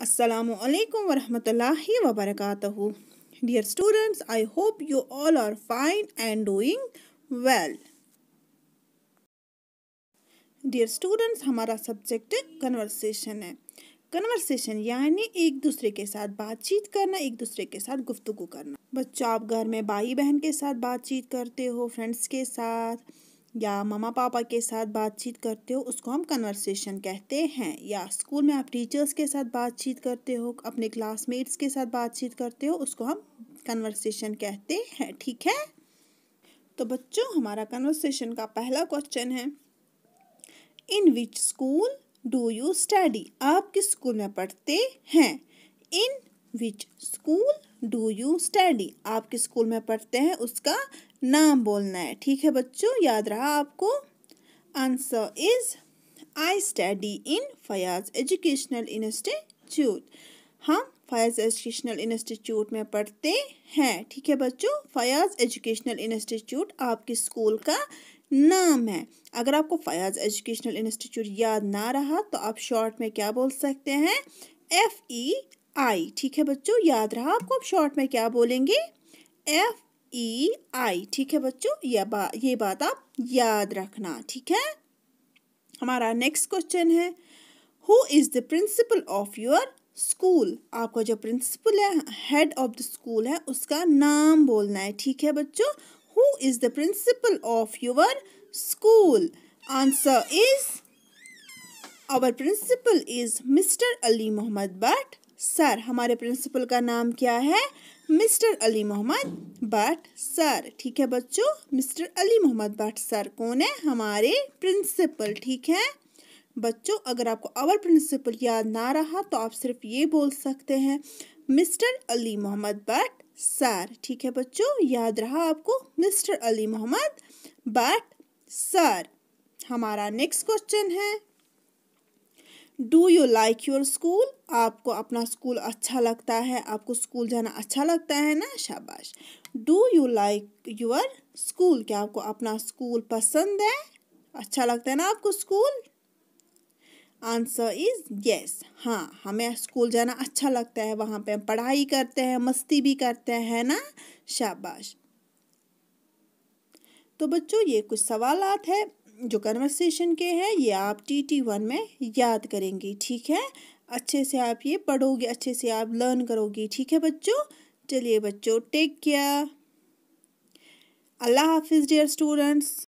Assalamualaikum warahmatullahi wabarakatuh. Dear students, I hope you all are fine and doing well. Dear students, हमारा subject conversation है conversation यानी एक दूसरे के साथ बातचीत करना एक दूसरे के साथ गुफ्तगु करना बच्चों आप घर में भाई बहन के साथ बातचीत करते हो फ्रेंड्स के साथ या मामा पापा के साथ बातचीत करते हो उसको हम कन्वर्सेशन कहते हैं या स्कूल में आप टीचर्स के साथ बातचीत करते हो अपने क्लासमेट्स के साथ बातचीत करते हो उसको हम कन्वर्सेशन कहते हैं ठीक है तो बच्चों हमारा कन्वर्सेशन का पहला क्वेश्चन है in which school do you study आप किस स्कूल में पढ़ते हैं in which school do you study आप किस स्कूल में पढ़ते हैं उसका नाम बोलना है ठीक है बच्चों याद रहा आपको answer is I study in Fayaz educational institute हम फयाज एजुकेशनल इंस्टीट्यूट में पढ़ते हैं ठीक है बच्चों फयाज एजुकेशनल इंस्टीट्यूट आपके स्कूल का नाम है अगर आपको फयाज एजुकेशनल इंस्टीट्यूट याद ना रहा तो आप शॉर्ट में क्या बोल सकते हैं एफ ई e आई ठीक है बच्चों याद रहा आपको अब शॉर्ट में क्या बोलेंगे एफ ई आई ठीक है बच्चों यह बात ये बात आप याद रखना ठीक है हमारा नेक्स्ट क्वेश्चन है who is the principal of your school आपका जो प्रिंसिपल है हेड ऑफ द स्कूल है उसका नाम बोलना है ठीक है बच्चों who is the principal of your school answer is our principal is mister Ali Mohammad Butt sir हमारे प्रिंसिपल का नाम क्या है मिस्टर अली मोहम्मद बट सर ठीक है बच्चों मिस्टर अली मोहम्मद बट सर कौन है हमारे प्रिंसिपल ठीक है बच्चों अगर आपको अवर प्रिंसिपल याद ना रहा तो आप सिर्फ ये बोल सकते हैं मिस्टर अली मोहम्मद बट सर ठीक है बच्चों याद रहा आपको मिस्टर अली मोहम्मद बट सर हमारा नेक्स्ट क्वेश्चन है do you like your school आपको अपना स्कूल अच्छा लगता है आपको स्कूल जाना अच्छा लगता है ना शाबाश do you like your school क्या आपको अपना स्कूल पसंद है अच्छा लगता है ना आपको स्कूल आंसर इज़ यस हाँ हमें स्कूल जाना अच्छा लगता है वहाँ पे हम पढ़ाई करते हैं मस्ती भी करते हैं ना शाबाश तो बच्चों ये कुछ सवाल है जो कन्वर्सेशन के हैं ये आप टी टी वन में याद करेंगी ठीक है अच्छे से आप ये पढ़ोगे अच्छे से आप लर्न करोगी ठीक है बच्चों चलिए बच्चों टेक केयर अल्लाह हाफिज़ डियर स्टूडेंट्स